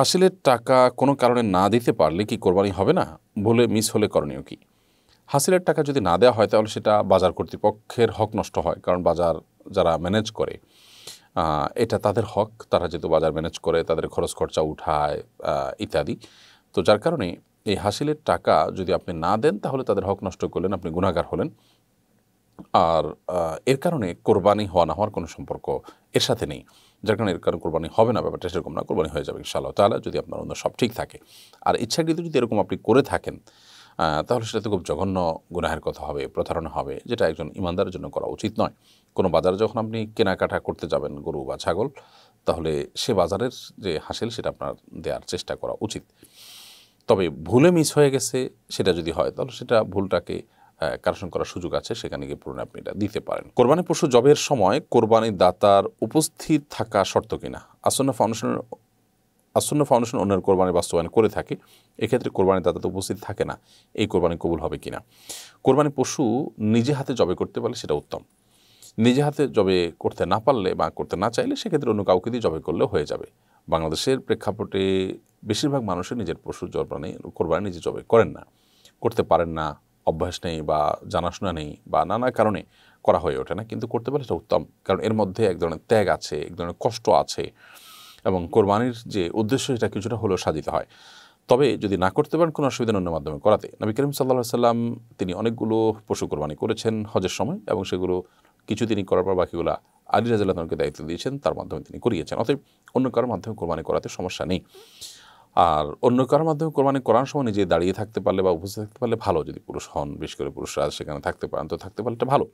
হাসিলের টাকা কোনো কারণে না দিতে পারলে কি কোরবানি হবে না বলে মিস হলে করণীয় কি হাসিলের টাকা যদি না দেওয়া হয় তাহলে সেটা বাজার কর্তৃপক্ষের হক নষ্ট হয় কারণ বাজার যারা ম্যানেজ করে এটা তাদের হক তারা যেহেতু বাজার ম্যানেজ করে তাদের খরচ খরচা উঠায় ইত্যাদি তো যার কারণে এই হাসিলের টাকা যদি আপনি না দেন তাহলে তাদের হক নষ্ট করলেন আপনি গুণাগার হলেন আর এর কারণে কোরবানি হওয়া না হওয়ার কোনো সম্পর্ক এর সাথে নেই যার কারণে এর কারণে কোরবানি হবে না ব্যাপারটা সেরকম না কোরবানি হয়ে যাবে ইনশাআল্লাহ তাহলে যদি আপনার অন্য সব ঠিক থাকে আর ইচ্ছাকৃত যদি এরকম আপনি করে থাকেন তাহলে সেটা তো খুব জঘন্য গুনাহের কথা হবে প্রতারণা হবে যেটা একজন ইমানদারের জন্য করা উচিত নয় কোনো বাজারে যখন আপনি কেনাকাটা করতে যাবেন গরু বা ছাগল তাহলে সে বাজারের যে হাসিল সেটা আপনার দেওয়ার চেষ্টা করা উচিত তবে ভুলে মিস হয়ে গেছে সেটা যদি হয় তাহলে সেটা ভুলটাকে হ্যাঁ, কারেকশন করার সুযোগ আছে সেখানে গিয়ে পুরনো আপনি এটা দিতে পারেন কোরবানি পশু জবের সময় কোরবানি দাতার উপস্থিত থাকা শর্ত কিনা আসন্ন ফাউন্ডেশনের আসন্ন ফাউন্ডেশন অন্যের কোরবানি বাস্তবায়ন করে থাকে এক্ষেত্রে কোরবানি দাতা তো উপস্থিত থাকে না এই কোরবানি কবুল হবে কিনা কোরবানি পশু নিজে হাতে জবে করতে পারলে সেটা উত্তম নিজে হাতে জবে করতে না পারলে বা করতে না চাইলে সেক্ষেত্রে অন্য কাউকে দিয়ে জবে করলে হয়ে যাবে বাংলাদেশের প্রেক্ষাপটে বেশিরভাগ মানুষই নিজের পশুর জবানি কোরবানি নিজে জবে করেন না করতে পারেন না অভ্যাস নেই বা জানাশোনা নেই বা নানা কারণে করা হয়ে ওঠে না কিন্তু করতে পারলে সেটা উত্তম কারণ এর মধ্যে এক ধরনের ত্যাগ আছে এক ধরনের কষ্ট আছে এবং কোরবানির যে উদ্দেশ্য সেটা কিছুটা হলেও সাধিত হয় তবে যদি না করতে পারেন কোনো অসুবিধা অন্য মাধ্যমে করাতে নবী করিম সাল্লাহ সাল্লাম তিনি অনেকগুলো পশু কোরবানি করেছেন হজের সময় এবং সেগুলো কিছু তিনি করার পর বাকিগুলো আলী রাজাল্লাহকে দায়িত্ব দিয়েছেন তার মাধ্যমে তিনি করিয়েছেন অতএব অন্য কারোর মাধ্যমে কোরবানি করাতে সমস্যা নেই আর অন্য কারোর মাধ্যমে কোরবানি করার সময় নিজে দাঁড়িয়ে থাকতে পারলে বা উপস্থিত থাকতে পারলে ভালো যদি পুরুষ হন বিশেষ করে পুরুষরা সেখানে থাকতে পারেন তো থাকতে পারলে এটা ভালো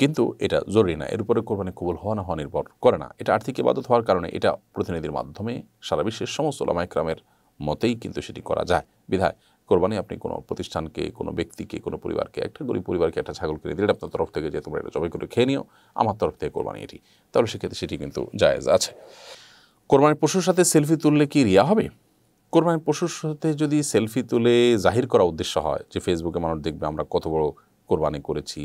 কিন্তু এটা জরুরি না এর উপরে কোরবানি কবুল হওয়া না হওয়া নির্ভর করে না এটা আর্থিক ইবাদত হওয়ার কারণে এটা প্রতিনিধির মাধ্যমে সারা বিশ্বের সমস্ত ওলামাইক্রামের মতেই কিন্তু সেটি করা যায় বিধায় কোরবানি আপনি কোনো প্রতিষ্ঠানকে কোনো ব্যক্তিকে কোনো পরিবারকে একটা গরিব পরিবারকে একটা ছাগল কিনে দিলে আপনার তরফ থেকে যে তোমরা এটা জবাই করে খেয়ে নিও আমার তরফ থেকে কোরবানি এটি তাহলে সেক্ষেত্রে সেটি কিন্তু জায়েজ আছে কোরবানির পশুর সাথে সেলফি তুললে কি রিয়া হবে কোরবানির পশুর সাথে যদি সেলফি তুলে জাহির করা উদ্দেশ্য হয় যে ফেসবুকে মানুষ দেখবে আমরা কত বড় কোরবানি করেছি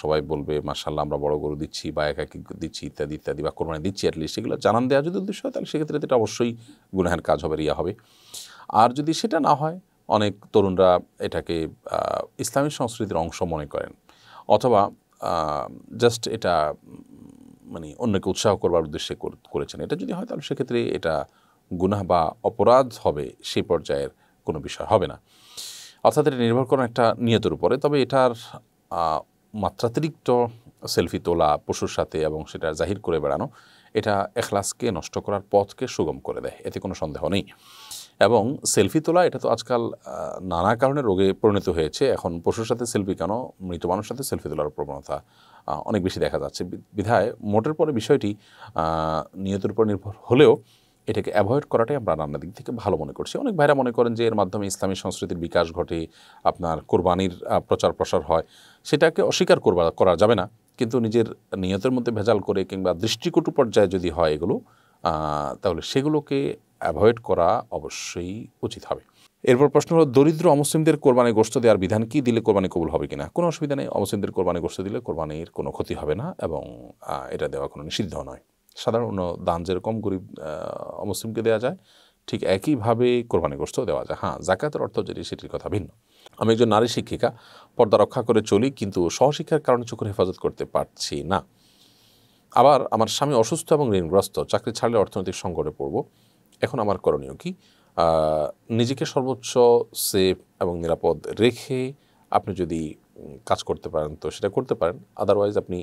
সবাই বলবে মার্শাল্লাহ আমরা বড় গরু দিচ্ছি বা একাকি দিচ্ছি ইত্যাদি ইত্যাদি বা কোরবানি দিচ্ছি অ্যাটলিস্ট সেগুলো জানান দেওয়া যদি উদ্দেশ্য হয় তাহলে সেক্ষেত্রে এটা অবশ্যই গুনাহের কাজ হবে রিয়া হবে আর যদি সেটা না হয় অনেক তরুণরা এটাকে ইসলামী সংস্কৃতির অংশ মনে করেন অথবা জাস্ট এটা মানে অন্যকে উৎসাহ করবার উদ্দেশ্যে করেছেন এটা যদি হয় তাহলে সেক্ষেত্রে এটা গুনাহ বা অপরাধ হবে সেই পর্যায়ের কোনো বিষয় হবে না অর্থাৎ এটা নির্ভর করেন একটা নিয়তের উপরে তবে এটার মাত্রাতিরিক্ত সেলফি তোলা পশুর সাথে এবং সেটা জাহির করে বেড়ানো এটা এখলাসকে নষ্ট করার পথকে সুগম করে দেয় এতে কোনো সন্দেহ নেই এবং সেলফি তোলা এটা তো আজকাল নানা কারণে রোগে পরিণত হয়েছে এখন পশুর সাথে সেলফি কেন মৃত মানুষের সাথে সেলফি তোলার প্রবণতা অনেক বেশি দেখা যাচ্ছে বিধায় মোটের পরে বিষয়টি নিয়তের উপর নির্ভর হলেও এটাকে অ্যাভয়েড করাটাই আমরা রান্নার দিক থেকে ভালো মনে করছি অনেক ভাইরা মনে করেন যে এর মাধ্যমে ইসলামী সংস্কৃতির বিকাশ ঘটে আপনার কোরবানির প্রচার প্রসার হয় সেটাকে অস্বীকার করবা করা যাবে না কিন্তু নিজের নিয়তের মধ্যে ভেজাল করে কিংবা দৃষ্টিকটু পর্যায়ে যদি হয় এগুলো তাহলে সেগুলোকে অ্যাভয়েড করা অবশ্যই উচিত হবে এরপর প্রশ্ন হলো দরিদ্র অমুসলিমদের কোরবানি গোস্ত দেওয়ার বিধান কি দিলে কোরবানি কবুল হবে কিনা কোনো অসুবিধা নেই অমুসলিমদের কোরবানি গোস্ত দিলে কোরবানির কোনো ক্ষতি হবে না এবং এটা দেওয়া কোনো নিষিদ্ধ নয় সাধারণ দান যেরকম গরিব মুসলিমকে দেওয়া যায় ঠিক একইভাবে কোরবানি গোষ্ঠ দেওয়া যায় হ্যাঁ জাকাতের অর্থ যেটি সেটির কথা ভিন্ন আমি একজন নারী শিক্ষিকা পর্দা রক্ষা করে চলি কিন্তু সহশিক্ষার কারণে চোখের হেফাজত করতে পারছি না আবার আমার স্বামী অসুস্থ এবং ঋণগ্রস্ত চাকরি ছাড়লে অর্থনৈতিক সংকটে পড়ব এখন আমার করণীয় কি নিজেকে সর্বোচ্চ সেফ এবং নিরাপদ রেখে আপনি যদি কাজ করতে পারেন তো সেটা করতে পারেন আদারওয়াইজ আপনি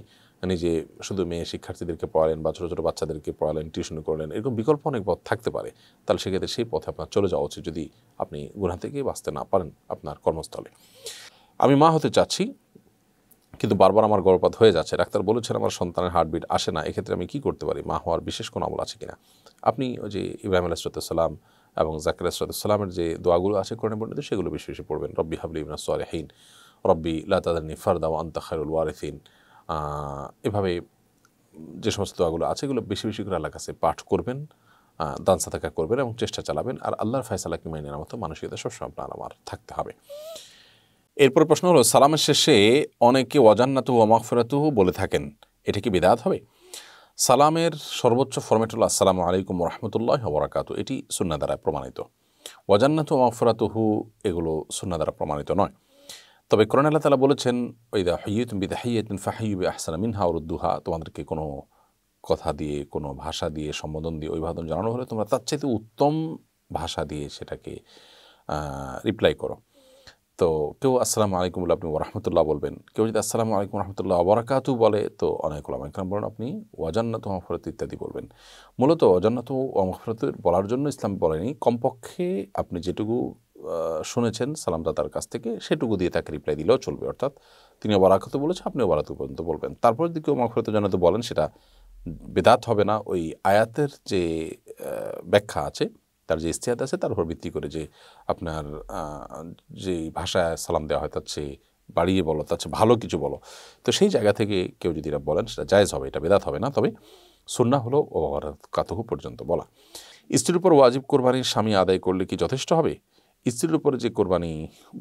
নিজে মানে শুধু মেয়ে শিক্ষার্থীদেরকে পড়ালেন বা ছোটো ছোটো বাচ্চাদেরকে পড়ালেন টিউশন করলেন এরকম বিকল্প অনেক পথ থাকতে পারে তাহলে সেক্ষেত্রে সেই পথে আপনার চলে যাওয়া উচিত যদি আপনি গুণা থেকে বাঁচতে না পারেন আপনার কর্মস্থলে আমি মা হতে চাচ্ছি কিন্তু বারবার আমার গর্ভপাত হয়ে যাচ্ছে ডাক্তার বলেছেন আমার সন্তানের হার্টবিট আসে না এক্ষেত্রে আমি কি করতে পারি মা হওয়ার বিশেষ কোনো আমল আছে কিনা আপনি ওই যে ইব্রাহিম আলাহিসাল্লাম এবং জাকির আসরাতামের যে দোয়াগুলো আছে করেন বর্ণিত সেগুলো বেশি বেশি পড়বেন রব্বি হাবলি ইবনা হিন রব্বি লাতাদানি ফারদা ও আন্তা খায়রুল ওয়ারেফিন এভাবে যে সমস্ত দোয়াগুলো আছে এগুলো বেশি বেশি করে আল্লাহ কাছে পাঠ করবেন দান সাদাকা করবেন এবং চেষ্টা চালাবেন আর আল্লাহর ফয়সালাকে মেনে নেওয়ার মতো মানসিকতা সবসময় আপনার আমার থাকতে হবে এরপর প্রশ্ন হলো সালামের শেষে অনেকে অজান্নাতু মাকফেরাতু বলে থাকেন এটা কি বিদাত হবে সালামের সর্বোচ্চ ফরম্যাট হল আসসালামু আলাইকুম রহমতুল্লাহ বরাকাতু এটি সুন্না দ্বারা প্রমাণিত ও ওমাকফেরাতুহু এগুলো সুন্না দ্বারা প্রমাণিত নয় তবে কোরআন আল্লাহ তালা বলেছেন ওইদা হইয়তুম বিদা হাইয়তুন ফাহাইবি আহসানা মিনহা দুহা তোমাদেরকে কোনো কথা দিয়ে কোনো ভাষা দিয়ে সম্বোধন দিয়ে অভিবাদন জানানো হলে তোমরা তার চাইতে উত্তম ভাষা দিয়ে সেটাকে রিপ্লাই করো তো কেউ আসসালামু আলাইকুম বলে আপনি ওরহমতুল্লাহ বলবেন কেউ যদি আসসালামু আলাইকুম রহমতুল্লাহ অবরাকাতু বলে তো অনেক ওলামা ইকরাম বলেন আপনি ওয়াজান্নাত মহফরত ইত্যাদি বলবেন মূলত অজান্নাত ও মহফরত বলার জন্য ইসলাম বলেনি কমপক্ষে আপনি যেটুকু শুনেছেন সালাম দাদার কাছ থেকে সেটুকু দিয়ে তাকে রিপ্লাই দিলেও চলবে অর্থাৎ তিনি অবারাকত বলেছে আপনিও আবার পর্যন্ত বলবেন তারপর যদি কেউ মাফরত তো বলেন সেটা বেদাত হবে না ওই আয়াতের যে ব্যাখ্যা আছে তার যে ইস্তেহাত আছে তার উপর ভিত্তি করে যে আপনার যে ভাষায় সালাম দেওয়া হয় তার চেয়ে বাড়িয়ে বলো তার চেয়ে ভালো কিছু বলো তো সেই জায়গা থেকে কেউ যদি এটা বলেন সেটা জায়জ হবে এটা বেদাত হবে না তবে সন্না হলো অবরাকাতহ পর্যন্ত বলা স্ত্রীর উপর ওয়াজিব কোরবানির স্বামী আদায় করলে কি যথেষ্ট হবে স্ত্রীর উপরে যে কোরবানি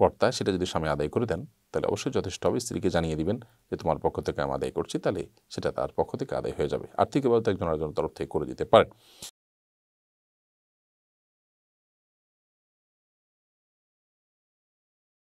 বর্তা সেটা যদি স্বামী আদায় করে দেন তাহলে অবশ্যই যথেষ্ট হবে স্ত্রীকে জানিয়ে দিবেন যে তোমার পক্ষ থেকে আমি আদায় করছি তাহলে সেটা তার পক্ষ থেকে আদায় হয়ে যাবে আর্থিক ব্যবস্থা একজন আরেকজনের তরফ থেকে করে দিতে পারেন